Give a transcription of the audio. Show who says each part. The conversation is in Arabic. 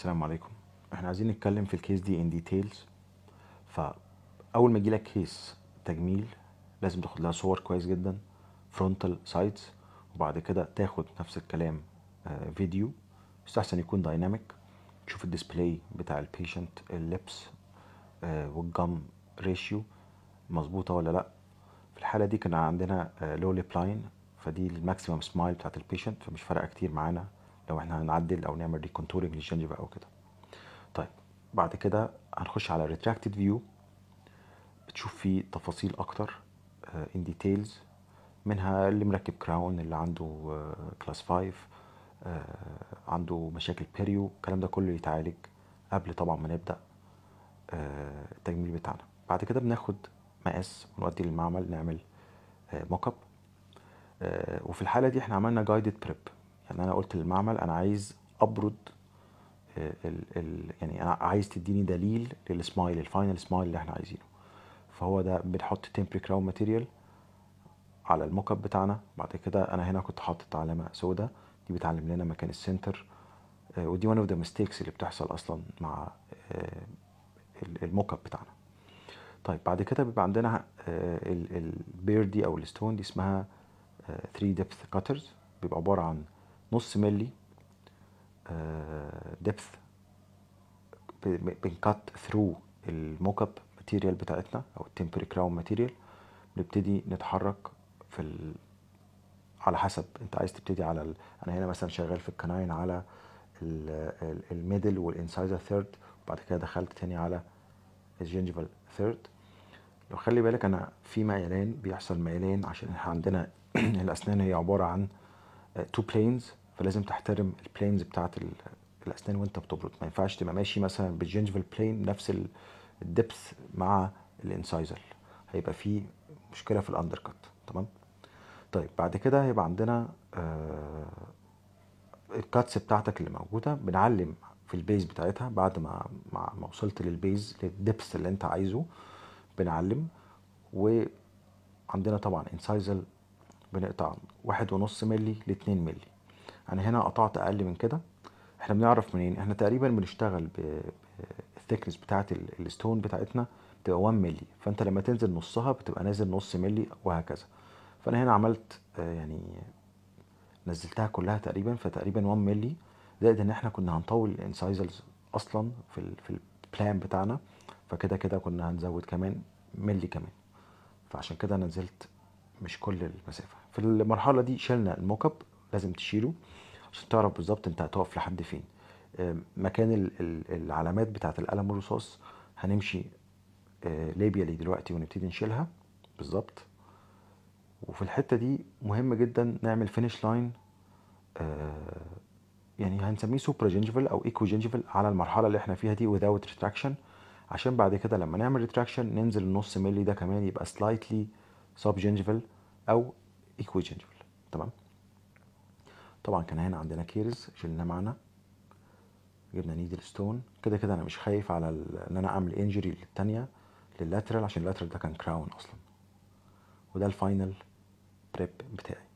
Speaker 1: السلام عليكم احنا عايزين نتكلم في الكيس دي ان ديتيلز فاول ما يجي لك كيس تجميل لازم تاخد لها صور كويس جدا فرونتال سايدز وبعد كده تاخد نفس الكلام فيديو آه، يستحسن يكون دايناميك تشوف الديسبلاي بتاع البيشنت اللبس آه، والجم ريشيو مظبوطه ولا لا في الحاله دي كان عندنا آه لو ليب لاين فدي الماكسيمم سمايل بتاعت البيشنت فمش فارقه كتير معانا لو احنا هنعدل او نعمل ريكونتورنج للجنجفة او كده طيب بعد كده هنخش على ريتراكتد فيو بتشوف فيه تفاصيل اكتر ان آه، ديتيلز منها اللي مركب كراون اللي عنده كلاس آه، 5 آه، عنده مشاكل بيريو الكلام ده كله يتعالج قبل طبعا ما نبدا التجميل بتاعنا بعد كده بناخد مقاس ونودي للمعمل نعمل موك اب وفي الحاله دي احنا عملنا جايدد بريب يعني انا قلت للمعمل انا عايز ابرد آه، ال ال يعني انا عايز تديني دليل للسمايل الفاينل سمايل اللي احنا عايزينه فهو ده بنحط تمبري كراون ماتيريال على الموك اب بتاعنا بعد كده انا هنا كنت حاطط علامه سوداء دي بتعلم لنا مكان السنتر آه، ودي وان اوف ذا ميستيكس اللي بتحصل اصلا مع آه، الموك اب بتاعنا طيب بعد كده بيبقى عندنا البير دي او الستون دي اسمها 3 ديبث كاترز بيبقى عباره عن نص ملي ديبث بنكت ثرو الموك اب ماتيريال بتاعتنا او التمبري كراون ماتيريال نبتدي نتحرك في ال... على حسب انت عايز تبتدي على ال... انا هنا مثلا شغال في الكناين على الميدل والانسايزر ثيرد وبعد كده دخلت تاني على الجينجيفال ثيرد لو خلي بالك انا في ميلان بيحصل ميلان عشان احنا عندنا الاسنان هي عباره عن تو آه، بلينز فلازم تحترم البلينز بتاعت الاسنان وانت بتبرد ما ينفعش تبقى ماشي مثلا بالجنجفال بلين نفس الدبث مع الانسايزر هيبقى في مشكله في الاندر كت تمام طيب بعد كده هيبقى عندنا آه الكاتس بتاعتك اللي موجوده بنعلم في البيز بتاعتها بعد ما ما وصلت للبيز للدبث اللي انت عايزه بنعلم وعندنا طبعا انسايزل بنقطع واحد ونص ملي لاتنين ملي انا يعني هنا قطعت اقل من كده احنا بنعرف منين احنا تقريبا بنشتغل بالثيكنس بتاعت الستون بتاعتنا بتبقى 1 ملي فانت لما تنزل نصها بتبقى نازل نص ملي وهكذا فانا هنا عملت آه، يعني نزلتها كلها تقريبا فتقريبا 1 ملي زائد ان احنا كنا هنطول الانسايزرز اصلا في الـ في البلان بتاعنا فكده كده كنا هنزود كمان ملي كمان فعشان كده نزلت مش كل المسافه في المرحله دي شلنا الموك اب لازم تشيله عشان تعرف بالظبط انت هتقف لحد فين آه، مكان العلامات بتاعه القلم الرصاص هنمشي آه، لي دلوقتي ونبتدي نشيلها بالظبط وفي الحته دي مهم جدا نعمل فينش لاين آه، يعني هنسميه سوبرا جينجيفل او ايكو جينجيفل على المرحله اللي احنا فيها دي without ريتراكشن عشان بعد كده لما نعمل ريتراكشن ننزل النص ملي ده كمان يبقى سلايتلي سب جنجفل او ايكوي جنجفل تمام طبعا كان هنا عندنا كيرز شلناه معانا جبنا نيدل ستون كده كده انا مش خايف على ان انا اعمل انجري للثانيه لللاترال عشان اللاترال ده كان كراون اصلا وده الفاينل بريب بتاعي